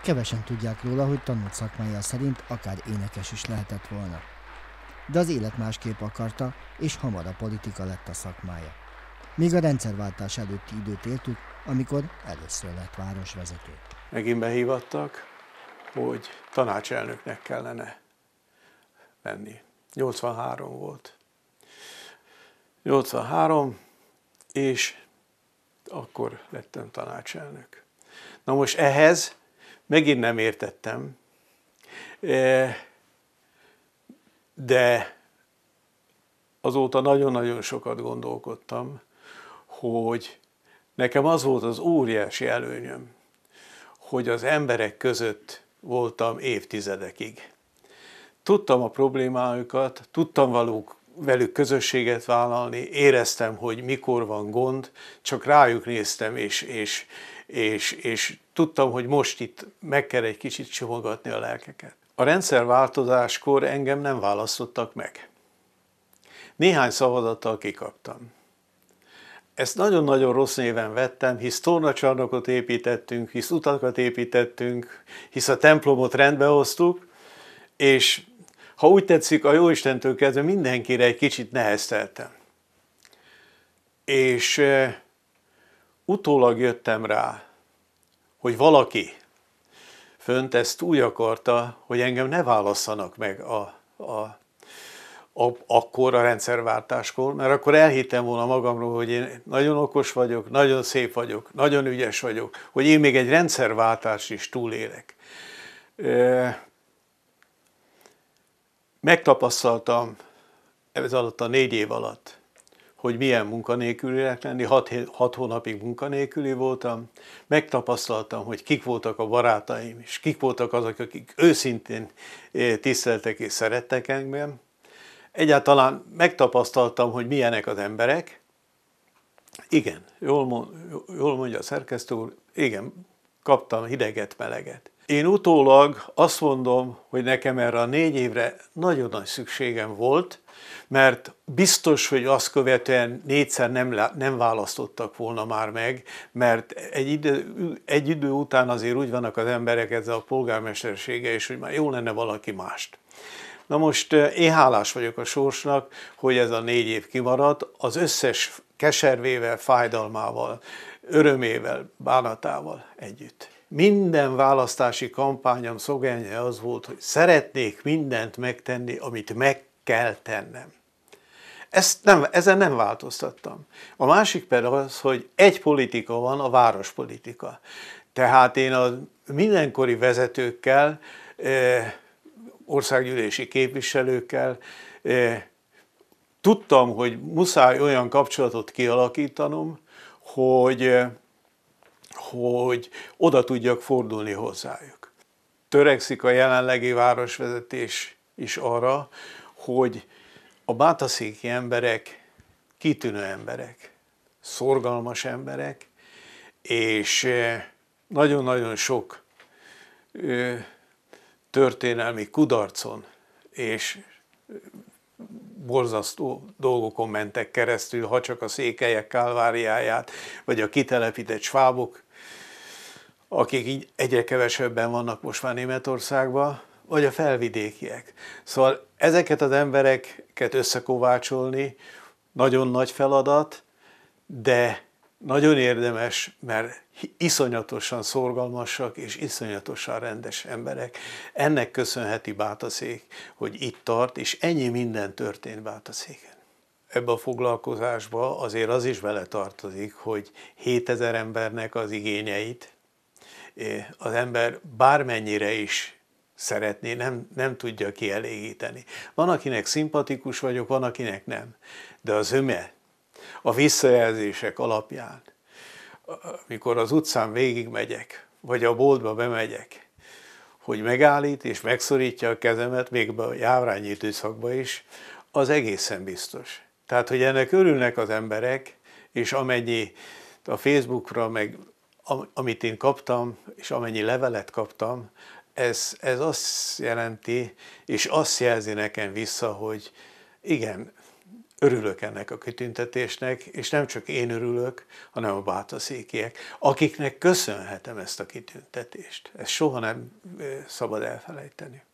Hát kevesen tudják róla, hogy tanult szakmája szerint akár énekes is lehetett volna. De az élet másképp akarta, és hamar a politika lett a szakmája. Még a rendszerváltás előtti időt éltük, amikor először lett városvezető. Megint behívattak, hogy tanácselnöknek kellene lenni. 83 volt. 83, és akkor lettem tanácselnök. Na most ehhez Megint nem értettem, e, de azóta nagyon-nagyon sokat gondolkodtam, hogy nekem az volt az óriási előnyöm, hogy az emberek között voltam évtizedekig. Tudtam a problémáikat, tudtam valók, velük közösséget vállalni, éreztem, hogy mikor van gond, csak rájuk néztem, és, és, és, és tudtam, hogy most itt meg kell egy kicsit simogatni a lelkeket. A rendszerváltozáskor engem nem választottak meg. Néhány szavazattal kikaptam. Ezt nagyon-nagyon rossz néven vettem, hisz tornacsarnokot építettünk, hisz utakat építettünk, hisz a templomot rendbe hoztuk, és ha úgy tetszik a Jóistentől kezdve mindenkire egy kicsit nehezteltem és utólag jöttem rá hogy valaki fönt ezt úgy akarta hogy engem ne válasszanak meg a, a a, akkor a rendszerváltáskor, mert akkor elhittem volna magamról, hogy én nagyon okos vagyok, nagyon szép vagyok, nagyon ügyes vagyok, hogy én még egy rendszerváltást is túlélek megtapasztaltam ez alatt a négy év alatt, hogy milyen munkanélkülinek lenni, hat, hat hónapig munkanélküli voltam, megtapasztaltam, hogy kik voltak a barátaim, és kik voltak azok, akik őszintén eh, tiszteltek és szerettek engem. Egyáltalán megtapasztaltam, hogy milyenek az emberek. Igen, jól, mond, jól mondja a szerkesztő úr, igen, kaptam hideget, meleget. Én utólag azt mondom, hogy nekem erre a négy évre nagyon nagy szükségem volt, mert biztos, hogy azt követően négyszer nem, nem választottak volna már meg, mert egy idő, egy idő után azért úgy vannak az emberek ezzel a polgármestersége és hogy már jó lenne valaki mást. Na most eh, én hálás vagyok a sorsnak, hogy ez a négy év kimaradt, az összes keservével, fájdalmával, örömével, bánatával együtt. Minden választási kampányom szogánja az volt, hogy szeretnék mindent megtenni, amit meg kell tennem. Ezt nem, ezen nem változtattam. A másik pedig az, hogy egy politika van, a várospolitika. Tehát én a mindenkori vezetőkkel, eh, országgyűlési képviselőkkel eh, tudtam, hogy muszáj olyan kapcsolatot kialakítanom, hogy eh, hogy oda tudjak fordulni hozzájuk. Törekszik a jelenlegi városvezetés is arra, hogy a bátaszéki emberek kitűnő emberek, szorgalmas emberek, és eh, nagyon-nagyon sok eh, történelmi kudarcon és eh, borzasztó dolgokon mentek keresztül, ha csak a székelyek kálváriáját, vagy a kitelepített svábok, akik így egyre kevesebben vannak most már Németországban, vagy a felvidékiek. Szóval ezeket az embereket összekovácsolni nagyon nagy feladat, de nagyon érdemes, mert iszonyatosan szorgalmasak és iszonyatosan rendes emberek. Ennek köszönheti Bátaszék, hogy itt tart, és ennyi minden történt Bátaszéken. Ebbe a foglalkozásba azért az is vele tartozik, hogy 7000 embernek az igényeit eh, az ember bármennyire is szeretné, nem, nem tudja kielégíteni. Van akinek szimpatikus vagyok, van akinek nem, de az öme a visszajelzések alapján, mikor az utcán végigmegyek, vagy a boltba bemegyek, hogy megállít és megszorítja a kezemet, még a időszakban is, az egészen biztos. Tehát, hogy ennek örülnek az emberek, és amennyi a Facebookra, meg amit én kaptam, és amennyi levelet kaptam, ez, ez azt jelenti, és azt jelzi nekem vissza, hogy igen, örülök ennek a kitüntetésnek, és nem csak én örülök, hanem a bátaszékiek, akiknek köszönhetem ezt a kitüntetést. Ezt soha nem szabad elfelejteni.